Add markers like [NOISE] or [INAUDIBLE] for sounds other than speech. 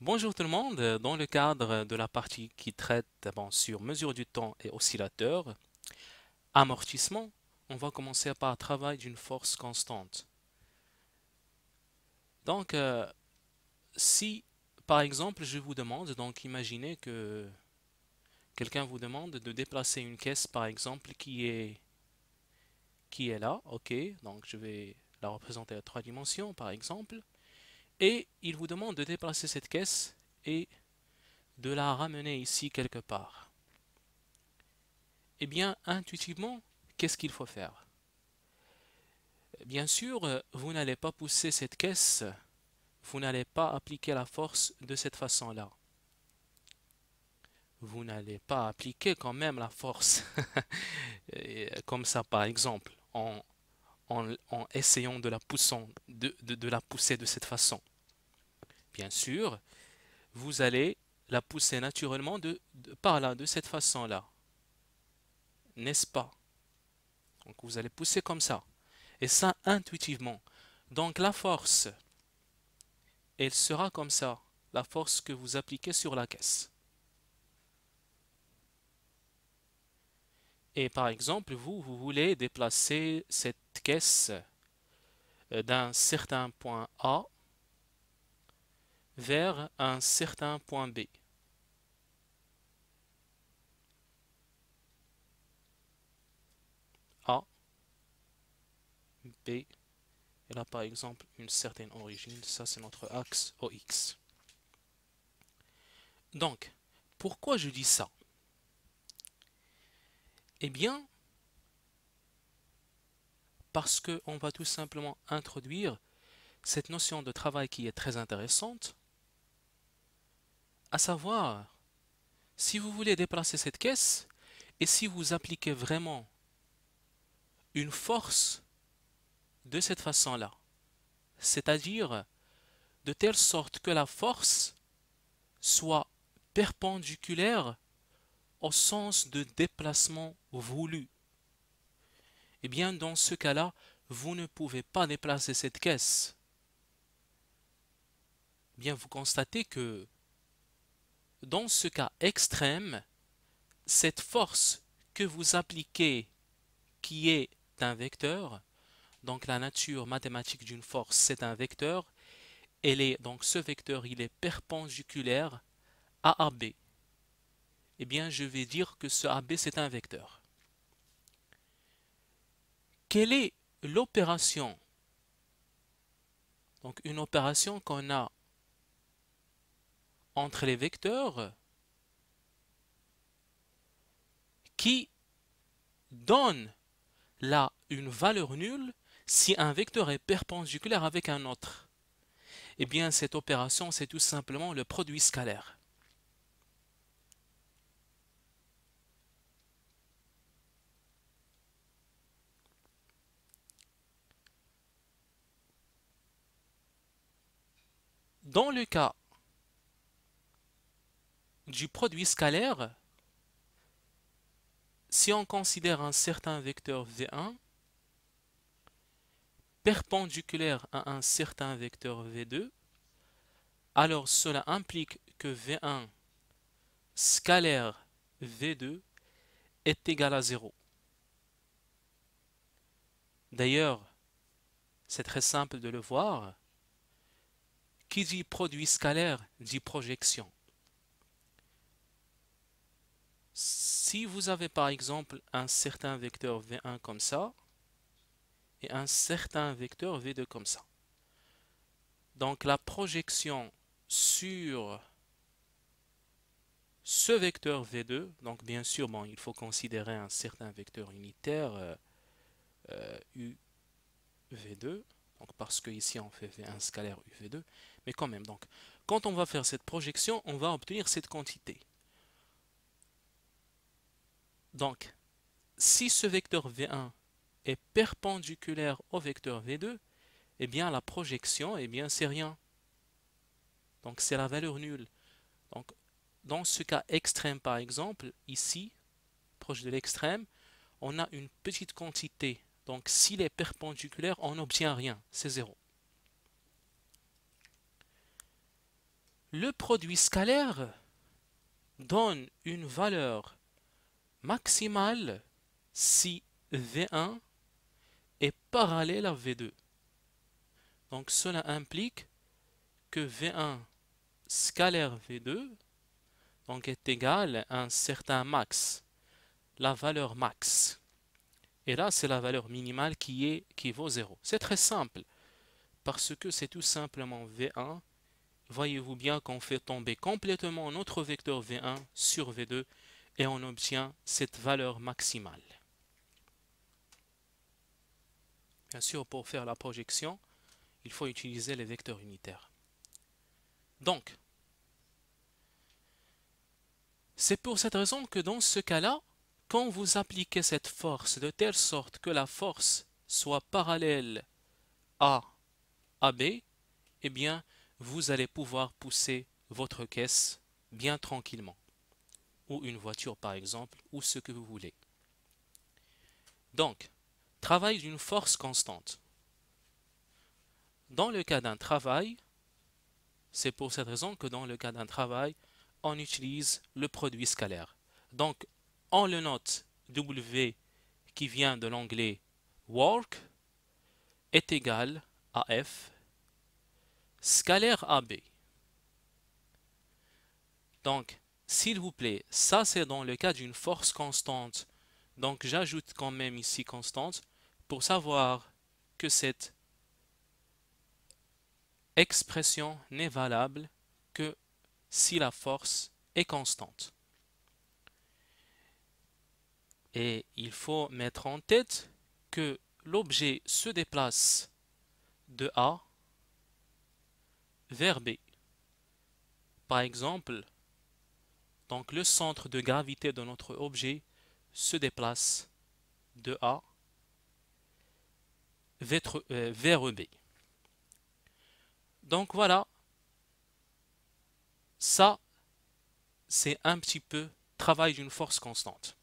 Bonjour tout le monde, dans le cadre de la partie qui traite sur mesure du temps et oscillateur, amortissement, on va commencer par travail d'une force constante. Donc, euh, si par exemple je vous demande, donc imaginez que quelqu'un vous demande de déplacer une caisse par exemple qui est, qui est là, ok, donc je vais la représenter à trois dimensions par exemple, et il vous demande de déplacer cette caisse et de la ramener ici quelque part. Eh bien, intuitivement, qu'est-ce qu'il faut faire Bien sûr, vous n'allez pas pousser cette caisse, vous n'allez pas appliquer la force de cette façon-là. Vous n'allez pas appliquer quand même la force, [LAUGHS] euh, comme ça par exemple, en en, essayant de la, la pousser de cette façon. Bien sûr, vous allez la pousser naturellement de par là, de cette façon-là. N'est-ce pas Donc vous allez pousser comme ça. Et ça intuitivement. Donc la force, elle sera comme ça, la force que vous appliquez sur la caisse. Et par exemple, vous, vous voulez déplacer cette caisse euh, d'un certain point A vers un certain point B. A, B, et là par exemple une certaine origine, ça c'est notre axe OX. Donc, pourquoi je dis ça eh bien, parce qu'on va tout simplement introduire cette notion de travail qui est très intéressante, à savoir, si vous voulez déplacer cette caisse, et si vous appliquez vraiment une force de cette façon-là, c'est-à-dire de telle sorte que la force soit perpendiculaire au sens de déplacement voulu. Eh bien, dans ce cas-là, vous ne pouvez pas déplacer cette caisse. Eh bien, vous constatez que dans ce cas extrême, cette force que vous appliquez, qui est un vecteur, donc la nature mathématique d'une force, c'est un vecteur, elle est, donc ce vecteur, il est perpendiculaire à AB eh bien je vais dire que ce AB c'est un vecteur. Quelle est l'opération Donc une opération qu'on a entre les vecteurs qui donne là une valeur nulle si un vecteur est perpendiculaire avec un autre. Eh bien cette opération c'est tout simplement le produit scalaire. Dans le cas du produit scalaire, si on considère un certain vecteur V1 perpendiculaire à un certain vecteur V2, alors cela implique que V1 scalaire V2 est égal à 0. D'ailleurs, c'est très simple de le voir. Qui dit produit scalaire dit projection. Si vous avez par exemple un certain vecteur V1 comme ça et un certain vecteur V2 comme ça. Donc la projection sur ce vecteur V2, donc bien sûr il faut considérer un certain vecteur unitaire euh, euh, U V2, parce que ici on fait V1 scalaire UV2, mais quand même, donc quand on va faire cette projection, on va obtenir cette quantité. Donc, si ce vecteur V1 est perpendiculaire au vecteur V2, eh bien la projection, eh bien c'est rien. Donc c'est la valeur nulle. Donc dans ce cas extrême par exemple, ici, proche de l'extrême, on a une petite quantité donc s'il est perpendiculaire, on n'obtient rien, c'est 0. Le produit scalaire donne une valeur maximale si V1 est parallèle à V2. Donc cela implique que V1 scalaire V2 donc est égal à un certain max, la valeur max. Et là, c'est la valeur minimale qui, est, qui vaut 0. C'est très simple, parce que c'est tout simplement V1. Voyez-vous bien qu'on fait tomber complètement notre vecteur V1 sur V2 et on obtient cette valeur maximale. Bien sûr, pour faire la projection, il faut utiliser les vecteurs unitaires. Donc, c'est pour cette raison que dans ce cas-là, quand vous appliquez cette force de telle sorte que la force soit parallèle à AB, eh bien, vous allez pouvoir pousser votre caisse bien tranquillement, ou une voiture par exemple, ou ce que vous voulez. Donc, travail d'une force constante. Dans le cas d'un travail, c'est pour cette raison que dans le cas d'un travail, on utilise le produit scalaire. Donc, on le note W qui vient de l'anglais work est égal à F scalaire AB. Donc, s'il vous plaît, ça c'est dans le cas d'une force constante. Donc j'ajoute quand même ici constante pour savoir que cette expression n'est valable que si la force est constante. Et il faut mettre en tête que l'objet se déplace de A vers B. Par exemple, donc le centre de gravité de notre objet se déplace de A vers, euh, B. Donc voilà, ça c'est un petit peu travail d'une force constante.